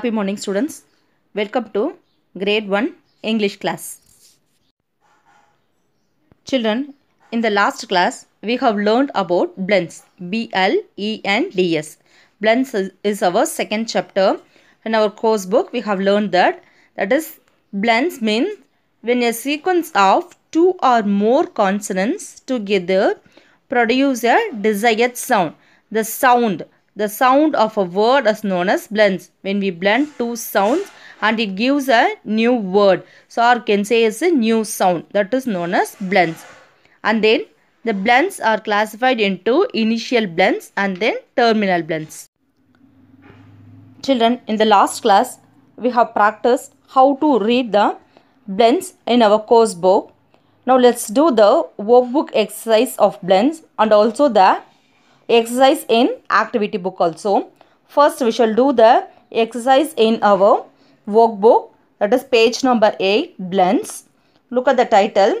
Happy morning students. Welcome to grade 1 English class. Children, in the last class we have learned about blends. B L E N D S. Blends is our second chapter. In our course book we have learned that that is blends means when a sequence of two or more consonants together produce a desired sound. The sound the sound of a word is known as blends. When we blend two sounds and it gives a new word. So or can say it's a new sound that is known as blends. And then the blends are classified into initial blends and then terminal blends. Children, in the last class, we have practiced how to read the blends in our course book. Now let's do the workbook exercise of blends and also the exercise in activity book also. First we shall do the exercise in our workbook that is page number 8 blends. Look at the title.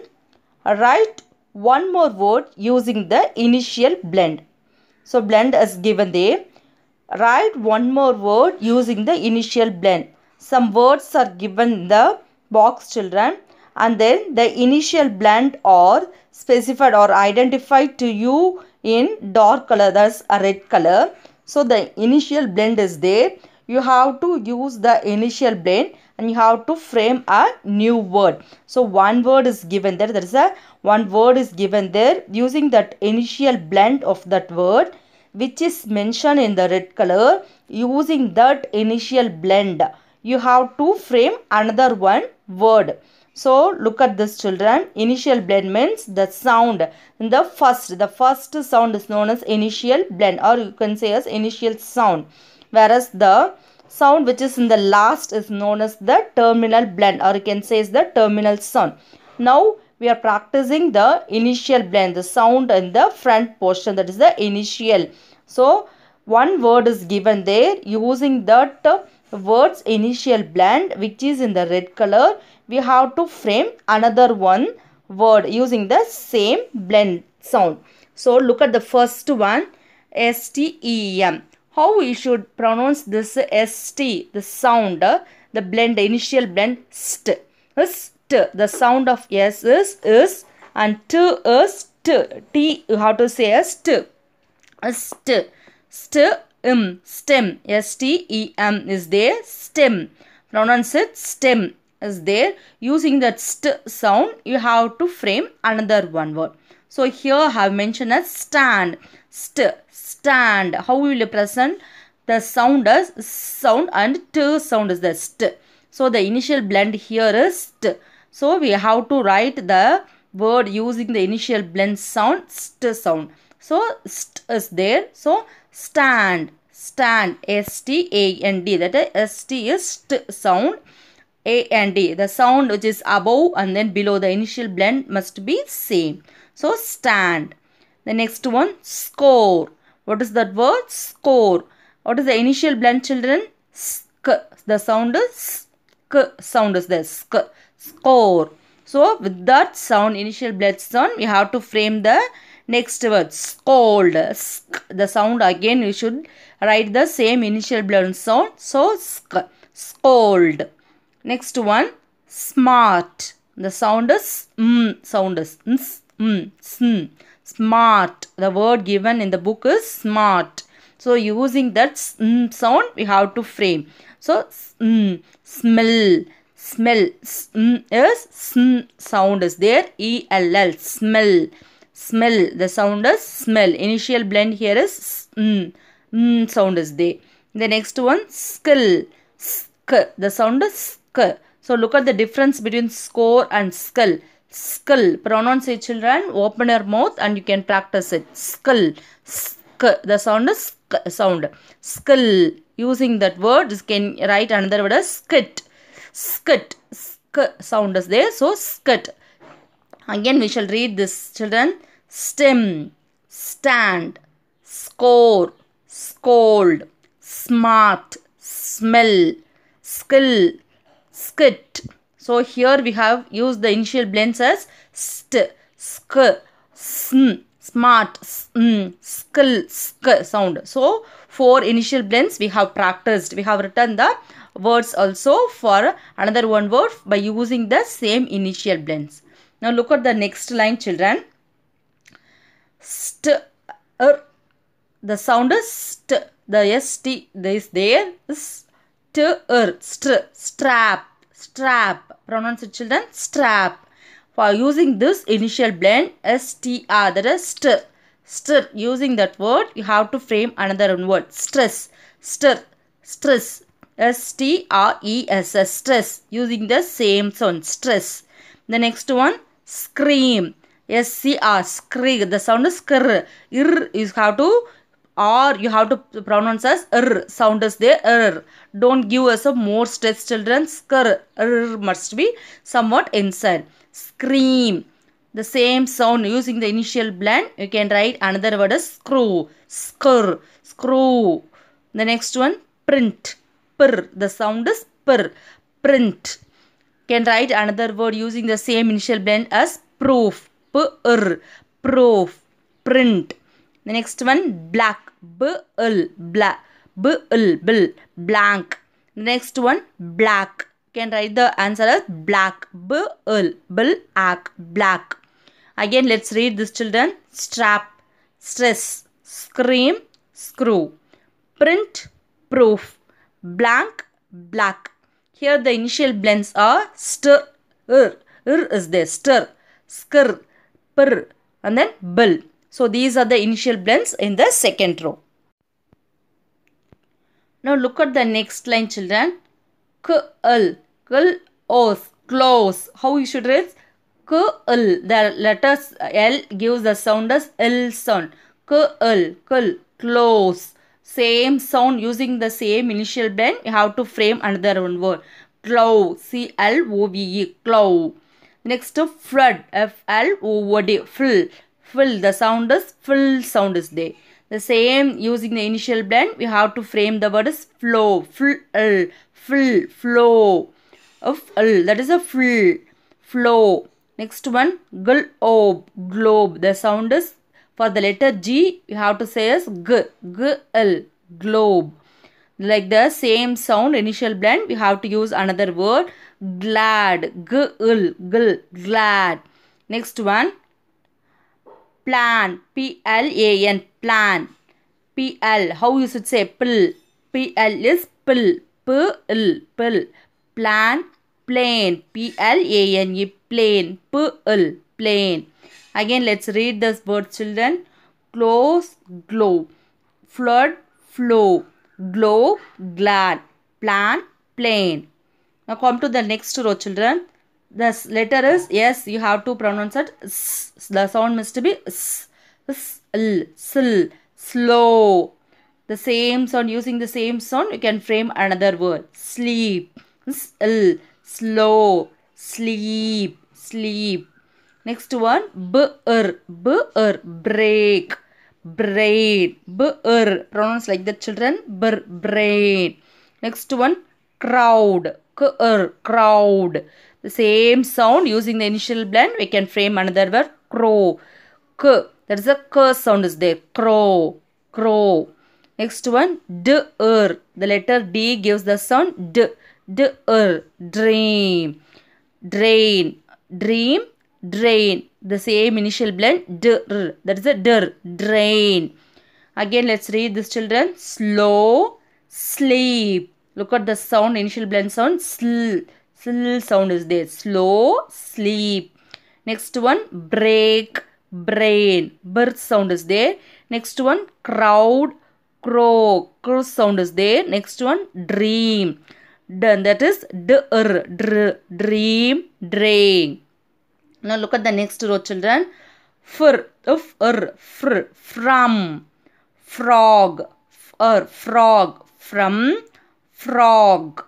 Write one more word using the initial blend. So blend is given there. Write one more word using the initial blend. Some words are given in the box children and then the initial blend are specified or identified to you in dark color that's a red color so the initial blend is there you have to use the initial blend and you have to frame a new word so one word is given there there is a one word is given there using that initial blend of that word which is mentioned in the red color using that initial blend you have to frame another one word so look at this children. Initial blend means the sound. The first, the first sound is known as initial blend or you can say as initial sound. Whereas the sound which is in the last is known as the terminal blend or you can say is the terminal sound. Now we are practicing the initial blend, the sound in the front portion that is the initial. So one word is given there using that words initial blend which is in the red color we have to frame another one word using the same blend sound so look at the first one stem how we should pronounce this st the sound the blend initial blend st st the sound of s is is and t is t t you have to say st st st M stem s t e m is there stem pronounce it stem is there using that st sound you have to frame another one word so here I have mentioned as stand st stand how we will present the sound as sound and t sound is the st so the initial blend here is st so we have to write the word using the initial blend sound st sound so, st is there. So, stand, stand, S-T-A-N-D. That is S-T is st sound. A and D. The sound which is above and then below the initial blend must be same. So, stand. The next one, score. What is that word? Score. What is the initial blend, children? Sk. The sound is sk. Sound is there. Sk. Score. So, with that sound, initial blend sound, we have to frame the Next word scold. Sk, the sound again you should write the same initial blend sound. So sk, scold. Next one smart. The sound is mm, sound is ns, mm, sn. Smart. The word given in the book is smart. So using that mm sound we have to frame. So mm, smell smell sn is sn sound is there e l l smell smell. The sound is smell. Initial blend here is mm. sound is there. The next one skill. Sk. The sound is sk. So look at the difference between score and skull. Skull. Pronounce it children. Open your mouth and you can practice it. Skull. Sk. The sound is sk sound. Skill. Using that word you can write another word as skit. Skit. Sk sound is there. So skit. Again we shall read this children stem, stand, score, scold, smart, smell, skill, skit. So here we have used the initial blends as st, sk, sn, smart, sn, skill, sk sound. So four initial blends we have practiced. We have written the words also for another one word by using the same initial blends. Now look at the next line children st The sound is st. The st is there. St er. Str. Strap. Strap. Pronounce it children. Strap. For using this initial blend str. That is st. Stir. Using that word you have to frame another word. Stress. Stir. Stress. S-T-R-E-S-S. Stress. Using the same sound. Stress. The next one. Scream S-C-R, skrig. The sound is skr. Ir, you have to, or you have to pronounce as r. Sound is there, r. Don't give us a more stress children. Skr, r must be somewhat inside. Scream. The same sound using the initial blend. You can write another word as screw. Skr, screw. The next one, print. Pr. The sound is pr. Print. Can write another word using the same initial blend as proof pr proof print the next one black bl bla bl bl blank the next one black can write the answer as black bl bl ak black again let's read this children strap stress scream screw print proof blank black here the initial blends are stir r, r is there stir skr pr and then bil. So these are the initial blends in the second row. Now look at the next line children. K L, k-l-os, close. How you should read? K-l. The letters L gives the sound as L sound. K-l, k-l, close. Same sound using the same initial blend. You have to frame another one word. Clove, C-L-O-V-E, clove. Next, to flood. F L O O D. Fill. Fill. The sound is fill. Sound is there. The same using the initial blend. We have to frame the word as flow. Fill. Fill. Flow. Of L. That is a fill. Flow. Next one. Globe. Globe. The sound is for the letter G. We have to say as G. G L. Globe like the same sound initial blend we have to use another word glad gl gl glad next one plan p l a n plan p l how you should say pl p l is pl p l pl plan plane p l a n e plane p l plane again let's read this word children close glow flood flow glow, glad, plan, plane. Now come to the next row children. The letter is yes you have to pronounce it s. The sound must be s. s l, sl, slow. The same sound using the same sound you can frame another word. Sleep. S l, slow, sleep, sleep. Next one b r b r break. Brain, Br, pronounce like the children. Br, Next one, crowd. Kr, crowd. The same sound using the initial blend, we can frame another word, crow. K, that is a k sound is there. Crow, crow. Next one, d, r. The letter D gives the sound d, d, r. Dream, drain, dream, drain. The same initial blend, dr, that is a dr, drain. Again, let's read this children. Slow, sleep. Look at the sound, initial blend sound, sl, sl sound is there. Slow, sleep. Next one, break, brain, birth sound is there. Next one, crowd, crow, crow sound is there. Next one, dream. Done, that is dr, dr, dream, drain. Now look at the next row children. Fur, if, uh, er, fr, from, frog, er, frog, from, frog.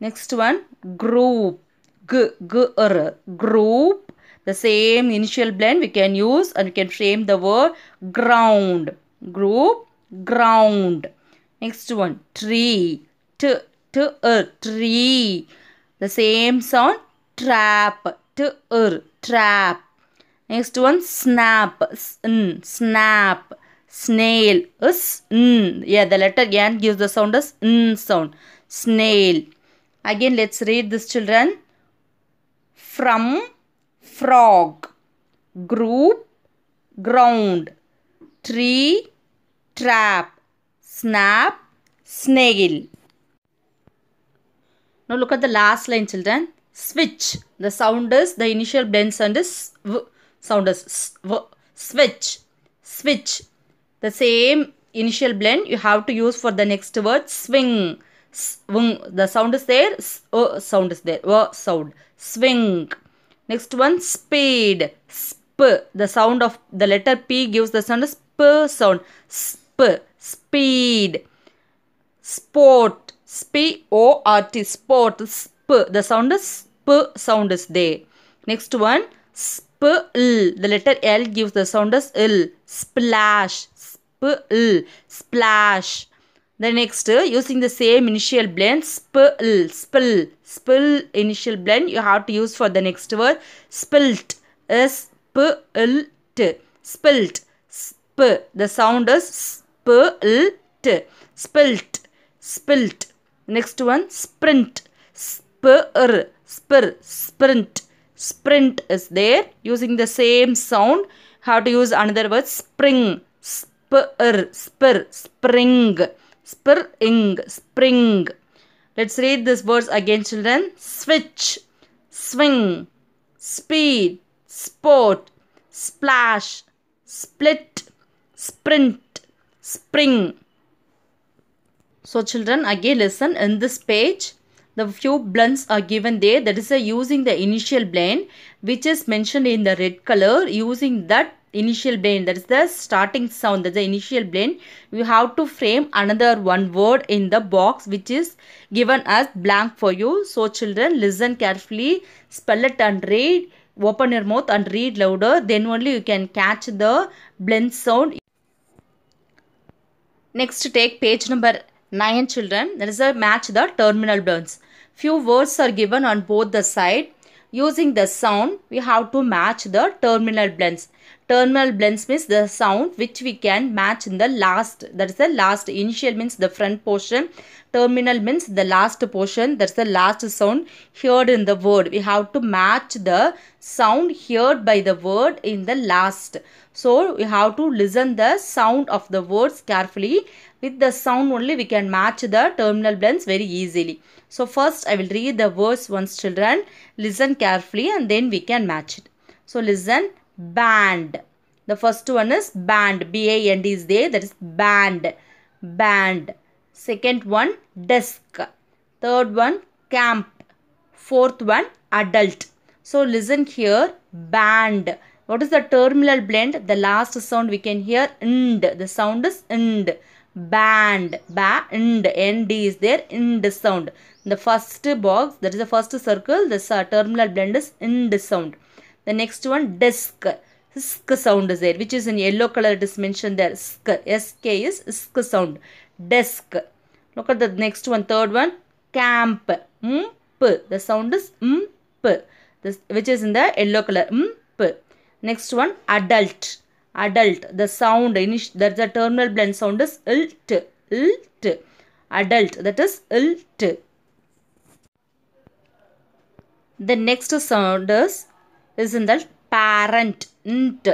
Next one, group, g, g, er, group. The same initial blend we can use and we can frame the word ground, group, ground. Next one, tree, t, t, er, tree. The same sound, trap, er, trap. Next one, snap, sn, snap. Snail, s, n. Yeah, the letter N gives the sound as n sound. Snail. Again, let's read this children. From, frog. Group, ground. Tree, trap. Snap, snail. Now look at the last line children switch. The sound is the initial blend sound is v sound is switch. Switch. The same initial blend you have to use for the next word swing. Swing. The sound is there. S o sound is there. O sound. Swing. Next one speed. Sp. The sound of the letter P gives the sound sp sound. Sp. Speed. Sport. S p o r t. Sport. Sp. The sound is P sound is there. Next one, spl. The letter L gives the sound as L. Splash. Spl. Splash. The next, using the same initial blend, spill, spill, spill initial blend, you have to use for the next word, spilt, S-P-L-T, spilt, sp, the sound is spilt, spilt, spilt. Next one, sprint, spr spr sprint sprint is there using the same sound how to use another word spring spr spr spring spring spring let's read this words again children switch swing speed sport splash split sprint spring so children again listen in this page the few blends are given there that is uh, using the initial blend which is mentioned in the red color using that initial blend that is the starting sound that's the initial blend you have to frame another one word in the box which is given as blank for you so children listen carefully spell it and read open your mouth and read louder then only you can catch the blend sound next take page number 9 children that is a uh, match the terminal blends Few words are given on both the side. Using the sound, we have to match the terminal blends. Terminal blends means the sound which we can match in the last, that is the last initial means the front portion. Terminal means the last portion, that's the last sound heard in the word. We have to match the sound heard by the word in the last. So, we have to listen the sound of the words carefully. With the sound only we can match the terminal blends very easily. So first I will read the words once children. Listen carefully and then we can match it. So listen band. The first one is band. B-A-N-D is there. That is band. Band. Second one desk. Third one camp. Fourth one adult. So listen here band. What is the terminal blend? The last sound we can hear ind. The sound is ind. Band. Ba ind. Nd is there. Ind sound. The first box, that is the first circle, this uh, terminal blend is in this sound. The next one, disc. Sk sound is there, which is in yellow color, it is mentioned there. Sk. Sk is sk sound. Desk. Look at the next one, third one, camp. Mp. The sound is mp, this, which is in the yellow color. Mp. Next one, adult. Adult. The sound, that the terminal blend sound is lt, lt. Adult. That is is lt. The next sound is, is in the parent, int,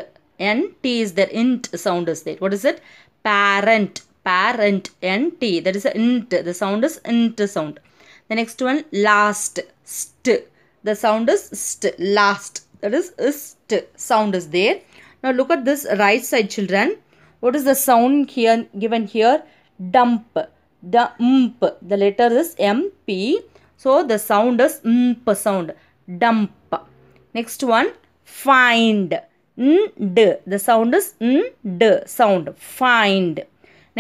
is there, int sound is there. What is it? Parent, parent, N T. That is the int. The sound is int sound. The next one, last, st. The sound is st, last. That is st sound is there. Now look at this right side children. What is the sound here given here? Dump. Dump. The letter is M P so the sound is mp sound. Dump. Next one find. N d. The sound is n d sound. Find.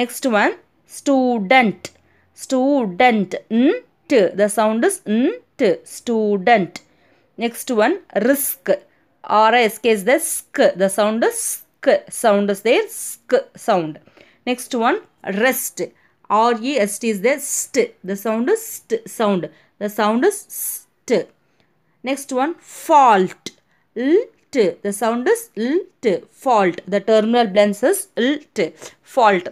Next one student. Student. N t. The sound is n t. Student. Next one risk. R I S K is the sk. The sound is sk. Sound is there. Sk sound. Next one rest. R E S T is the st. The sound is st sound. The sound is st. Next one, fault. Lt. The sound is lt. Fault. The terminal blends is lt. Fault.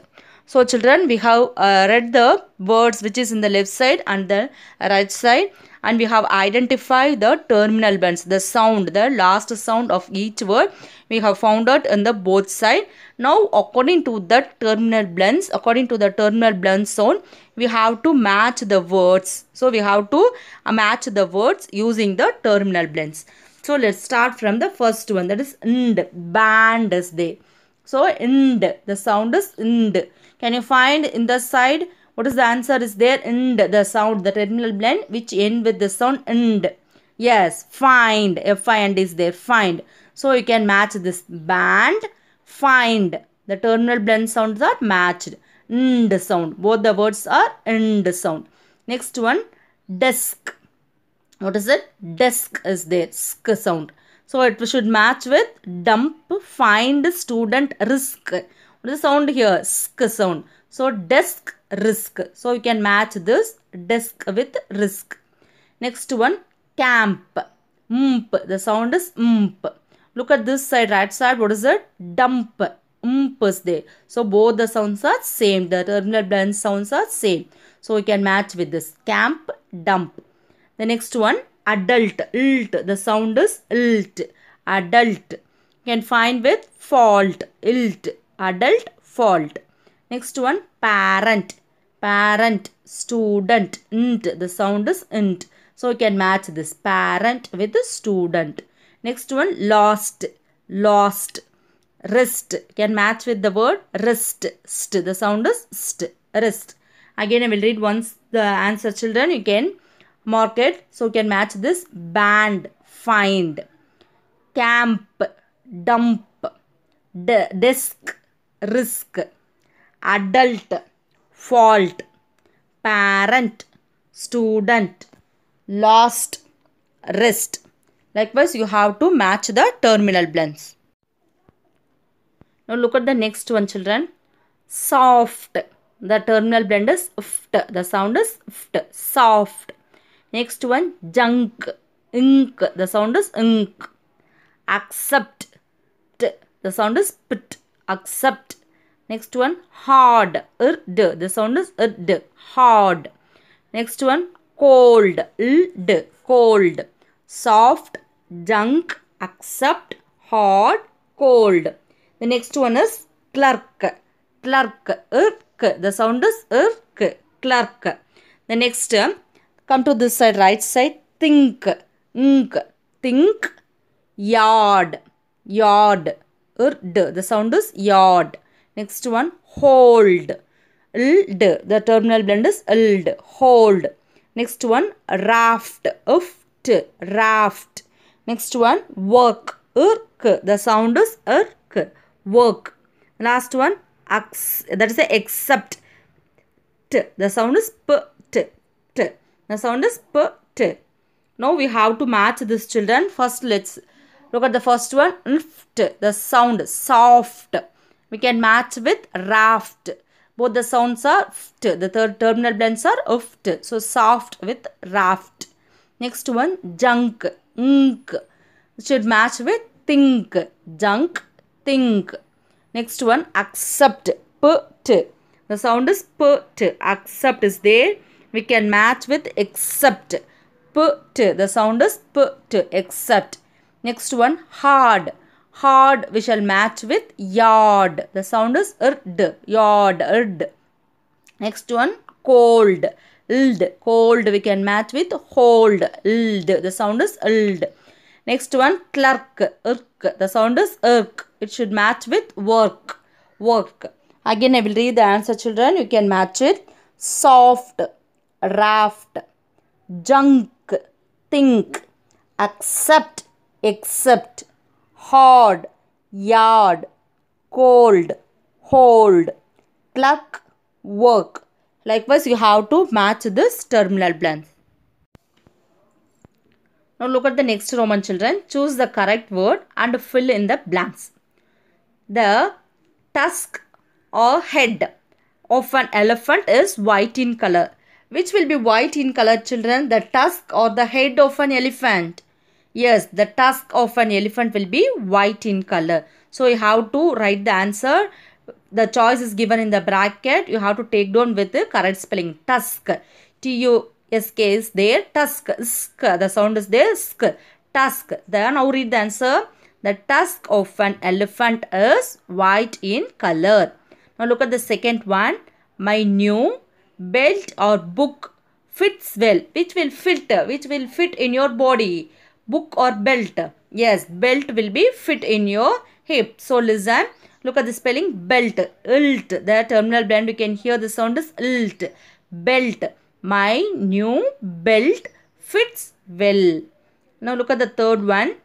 So children, we have uh, read the words which is in the left side and the right side and we have identified the terminal blends. the sound, the last sound of each word. We have found out in the both side. Now according to the terminal blends, according to the terminal blend zone, we have to match the words. So we have to uh, match the words using the terminal blends. So let's start from the first one that is ind. Band is there. So ind. The sound is ind. Can you find in the side what is the answer is there? Ind. The sound. The terminal blend which end with the sound ind. Yes. Find. F-I-N-D is there. Find. So you can match this band. Find. The terminal blend sounds are matched nd sound. Both the words are nd sound. Next one, desk. What is it? Desk is there. Sk sound. So it should match with dump, find, student, risk. What is the sound here? Sk sound. So desk, risk. So you can match this desk with risk. Next one, camp. Mp. The sound is mp. Look at this side, right side. What is it? Dump ump there. So both the sounds are same. The terminal blend sounds are same. So we can match with this. Camp, dump. The next one, adult, ilt. The sound is ilt. Adult. You can find with fault, ilt. Adult, fault. Next one, parent. Parent, student, int. The sound is int. So we can match this parent with the student. Next one, lost. Lost Rest can match with the word rest. St. The sound is st. Rest. Again, I will read once the answer, children. You can mark it. So, you can match this band, find, camp, dump, desk, risk, adult, fault, parent, student, lost, rest. Likewise, you have to match the terminal blends. Now look at the next one children. Soft. The terminal blend is ft. The sound is ft. Soft. Next one junk. Ink. The sound is ink. Accept. T. The sound is pit. Accept. Next one hard. Ird. The sound is ird. Hard. Next one cold. Ld. Cold. Soft. Junk. Accept. Hard. Cold. The next one is clerk. Clerk. Irk. The sound is irk. Clerk. The next term, um, come to this side, right side. Think. Ink. Think. Yard. Yard. Ird. The sound is yard. Next one, hold. The terminal blend is ild. Hold. Next one, raft. Uft. Raft. Next one, work. Irk. The sound is irk work. Last one, that is a accept. T. The sound is p, t, t. The sound is p, t. Now we have to match this children. First, let's look at the first one. T. The sound soft. We can match with raft. Both the sounds are t. The third terminal blends are uft. So soft with raft. Next one, junk. Ink. should match with think. Junk think. Next one, accept. Put. The sound is put. Accept is there. We can match with accept. Put. The sound is put. Accept. Next one, hard. Hard we shall match with yard. The sound is rd. Yard. Rd. Next one, cold. Ld. Cold we can match with hold. Ld. The sound is ld. Next one, clerk. Irk. The sound is irk. It should match with work. Work. Again, I will read the answer, children. You can match it. Soft, raft, junk, think, accept, accept, hard, yard, cold, hold, cluck, work. Likewise, you have to match this terminal blank. Now look at the next Roman children. Choose the correct word and fill in the blanks. The tusk or head of an elephant is white in color. Which will be white in color children? The tusk or the head of an elephant? Yes, the tusk of an elephant will be white in color. So you have to write the answer. The choice is given in the bracket. You have to take down with the correct spelling. Tusk. T-U-S-K is there. Tusk. Sk. The sound is there. Sk. Tusk. Then now read the answer. The tusk of an elephant is white in color. Now look at the second one. My new belt or book fits well. Which will fit? Which will fit in your body? Book or belt? Yes, belt will be fit in your hip. So listen. Look at the spelling belt. Ilt. The terminal blend we can hear the sound is ilt. Belt. My new belt fits well. Now look at the third one.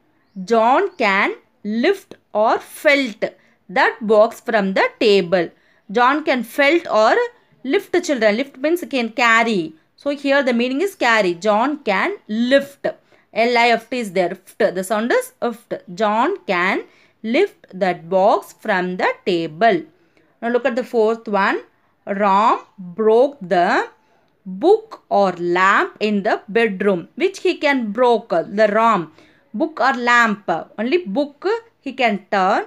John can lift or felt that box from the table. John can felt or lift children. Lift means can carry. So here the meaning is carry. John can lift. L-I-F-T is there. F-t. The sound is F-t. John can lift that box from the table. Now look at the fourth one. Rom broke the book or lamp in the bedroom. Which he can broke. The rom book or lamp. Only book he can turn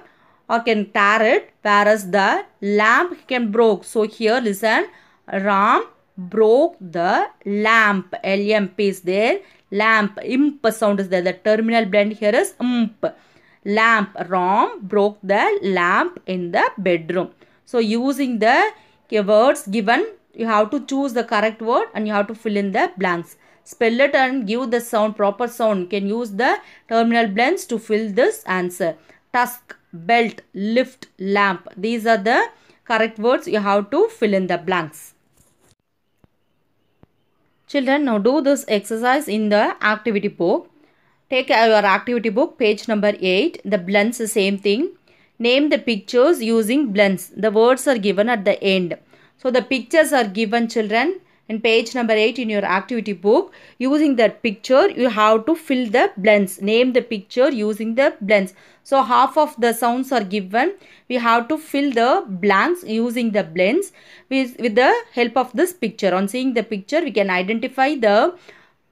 or can tear it whereas the lamp he can broke. So here listen Ram broke the lamp. L-M-P is there. Lamp. Imp sound is there. The terminal blend here is imp. Lamp. Ram broke the lamp in the bedroom. So using the words given you have to choose the correct word and you have to fill in the blanks spell it and give the sound proper sound can use the terminal blends to fill this answer tusk belt lift lamp these are the correct words you have to fill in the blanks children now do this exercise in the activity book take your activity book page number 8 the blends the same thing name the pictures using blends the words are given at the end so the pictures are given children in page number 8 in your activity book using that picture you have to fill the blends name the picture using the blends so half of the sounds are given we have to fill the blanks using the blends with, with the help of this picture on seeing the picture we can identify the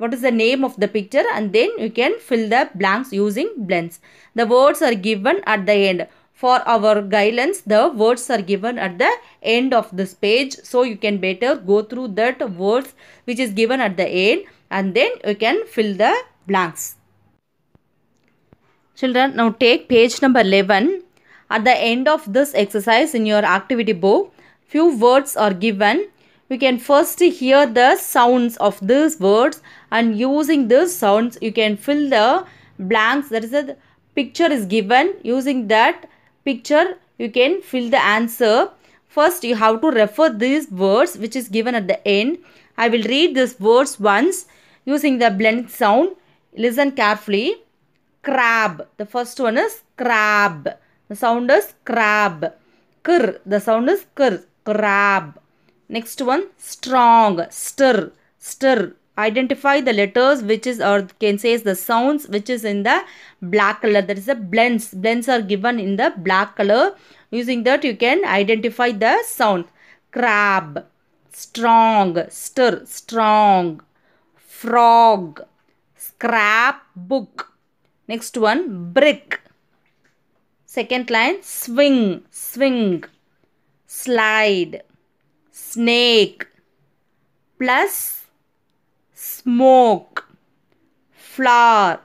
what is the name of the picture and then you can fill the blanks using blends the words are given at the end for our guidelines, the words are given at the end of this page. So you can better go through that words which is given at the end and then you can fill the blanks. Children, now take page number 11. At the end of this exercise in your activity book, few words are given. You can first hear the sounds of these words and using these sounds you can fill the blanks that is a picture is given using that picture you can fill the answer. First you have to refer these words which is given at the end. I will read these words once using the blend sound. Listen carefully. Crab. The first one is crab. The sound is crab. Kr. The sound is kr. Crab. Next one strong. Stir. Stir identify the letters which is or can say is the sounds which is in the black color that is the blends blends are given in the black color using that you can identify the sound crab strong stir strong frog scrapbook next one brick second line swing swing slide snake plus smoke, flower,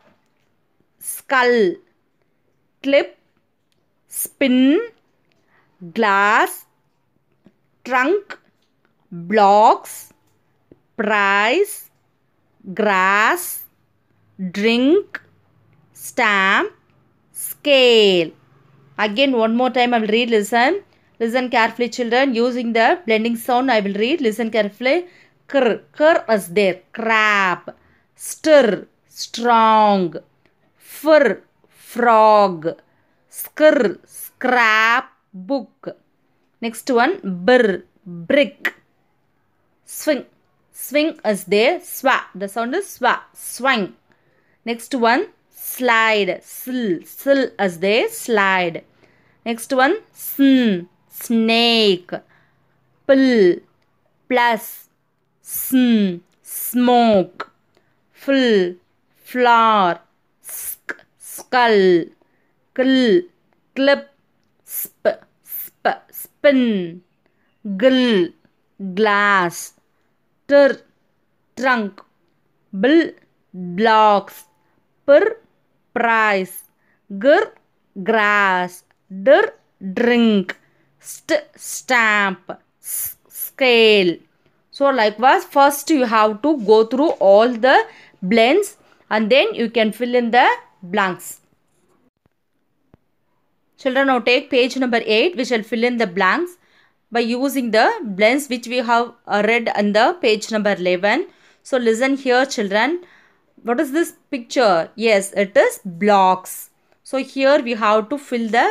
skull, clip, spin, glass, trunk, blocks, price, grass, drink, stamp, scale. Again, one more time I will read, listen. Listen carefully children. Using the blending sound I will read. Listen carefully. Cr, cr is there. Crab. Stir, strong. Fur, frog. Skr, scrap book. Next one, br brick. Swing, swing is there. Swa, the sound is swa, swing. Next one, slide, sl, sl is there. Slide. Next one, sn, snake. Pl, plus smoke, full, flower, sk, skull, cl, clip, sp, sp, spin, gl, glass, tur, trunk, bl, blocks, per, price, gr, grass, dir, drink, st, stamp, s, scale so likewise first you have to go through all the blends and then you can fill in the blanks children now take page number 8 we shall fill in the blanks by using the blends which we have uh, read in the page number 11 so listen here children what is this picture yes it is blocks so here we have to fill the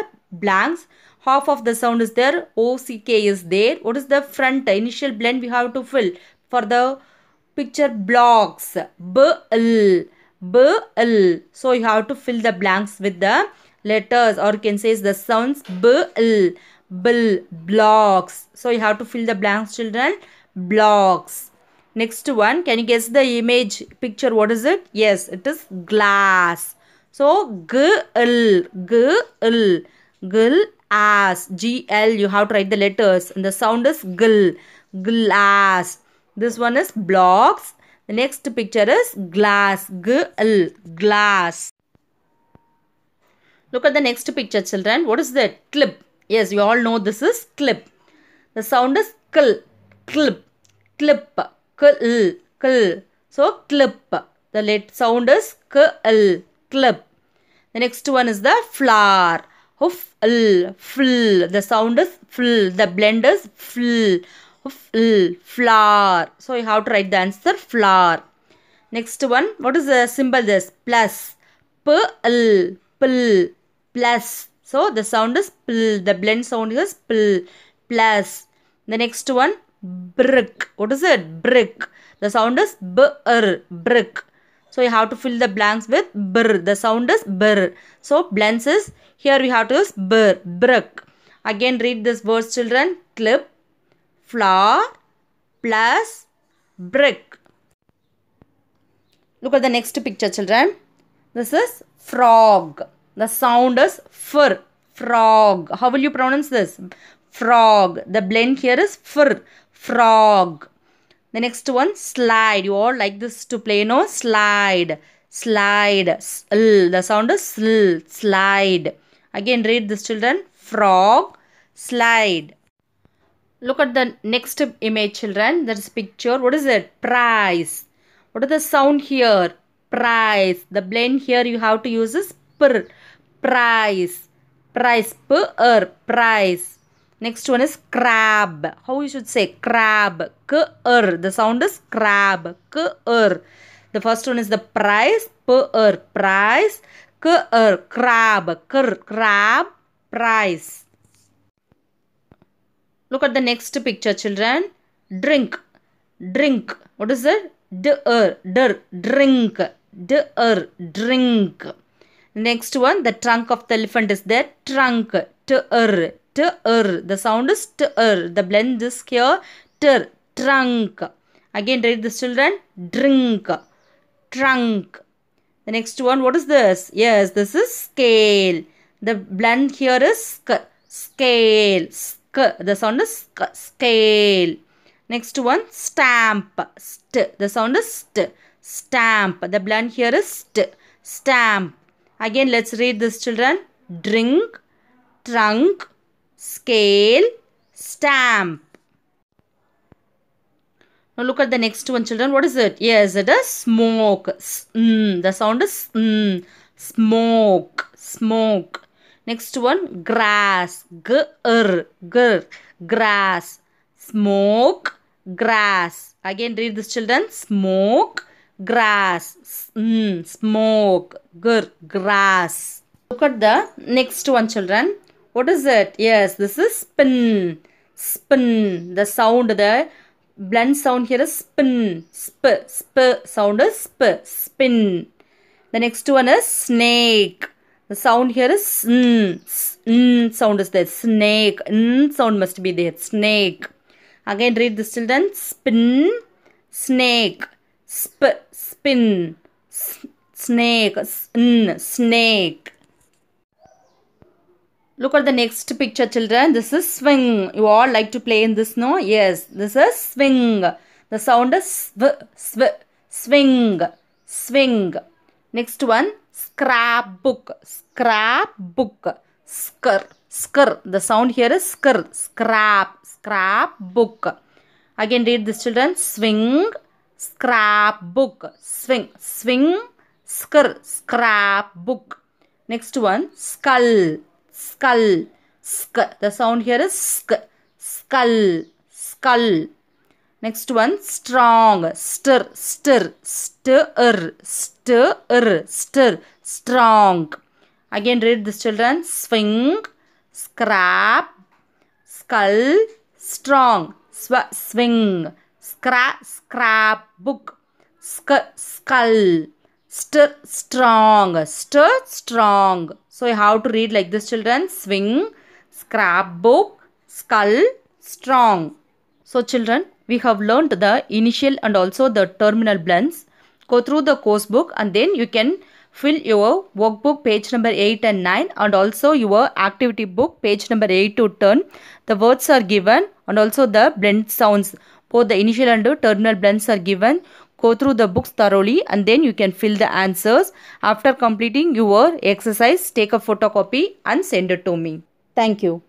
blanks half of the sound is there ock is there what is the front initial blend we have to fill for the picture blocks b l b l so you have to fill the blanks with the letters or you can say the sounds b l bill blocks so you have to fill the blanks children blocks next one can you guess the image picture what is it yes it is glass so gl gl as gl you have to write the letters and the sound is gl glass this one is blocks the next picture is glass gl glass look at the next picture children what is that clip yes you all know this is clip the sound is kl clip clip kl kl so clip the let sound is kl clip the next one is the flower Huf, fl. The sound is fl. The blend is fl. Huf, l, flower. So you have to write the answer flower. Next one. What is the symbol this? Plus. P, l, pl, plus. So the sound is pl. The blend sound is pl, plus. The next one. Brick. What is it? Brick. The sound is br, brick. So you have to fill the blanks with br. The sound is br. So blends is here we have to use br. Brick. Again read this word, children. Clip, flower, plus brick. Look at the next picture children. This is frog. The sound is fur. Frog. How will you pronounce this? Frog. The blend here is fur. Frog. The next one, slide. You all like this to play, no? Slide, slide, sl. The sound is sl, slide. Again, read this children. Frog, slide. Look at the next image, children. That is picture. What is it? Price. What is the sound here? Price. The blend here you have to use is pr. Price. Price. Pr. Price. Next one is crab. How you should say crab? K-er. The sound is crab. K-er. The first one is the price. P-er. Price. K-er. Crab. Kr. Crab. Price. Look at the next picture, children. Drink. Drink. What is it? D-er. Drink. D-er. Drink. Next one, the trunk of the elephant is there. Trunk. T-er. T R The sound is T R The blend is here T R Trunk. Again read this children. Drink. Trunk. The next one what is this? Yes this is scale. The blend here is sk. Scale. Sk. The sound is sk. Scale. Next one stamp. St. The sound is st. Stamp. The blend here is st. Stamp. Again let's read this children. Drink. Trunk scale, stamp. Now look at the next one children. What is it? Yes, it is smoke. Mm, the sound is mm, smoke. Smoke. Next one grass. G grass. Smoke, grass. Again read this children. Smoke, grass. Mm, smoke. Gr, grass. Look at the next one children. What is it? Yes, this is spin. Spin. The sound, the blend sound here is spin. Sp, sp sound is sp, spin. The next one is snake. The sound here is sn. Sn. sound is there. Snake. N sound must be there. Snake. Again read this children. Spin, snake. Sp, spin. S snake. Sn. snake. Look at the next picture children. This is swing. You all like to play in this no? Yes. This is swing. The sound is sw sw swing. Swing. Next one. Scrapbook. Scrapbook. Skr. Skr. The sound here is skr. Scrap. Scrapbook. Again read this children. Swing. Scrapbook. Swing. Swing. Skr. Scrapbook. Next one. Skull skull, sk. The sound here is sk. Skull, skull. Next one, strong, stir, stir, stir, stir, stir, strong. Again, read this children. Swing, scrap, skull, strong, sw swing, scrap, scrap, book, sk skull, St strong. Stir strong. So how to read like this children? Swing, scrapbook, skull, strong. So children, we have learned the initial and also the terminal blends. Go through the course book and then you can fill your workbook page number 8 and 9 and also your activity book page number 8 to 10. The words are given and also the blend sounds. Both the initial and terminal blends are given. Go through the books thoroughly and then you can fill the answers. After completing your exercise, take a photocopy and send it to me. Thank you.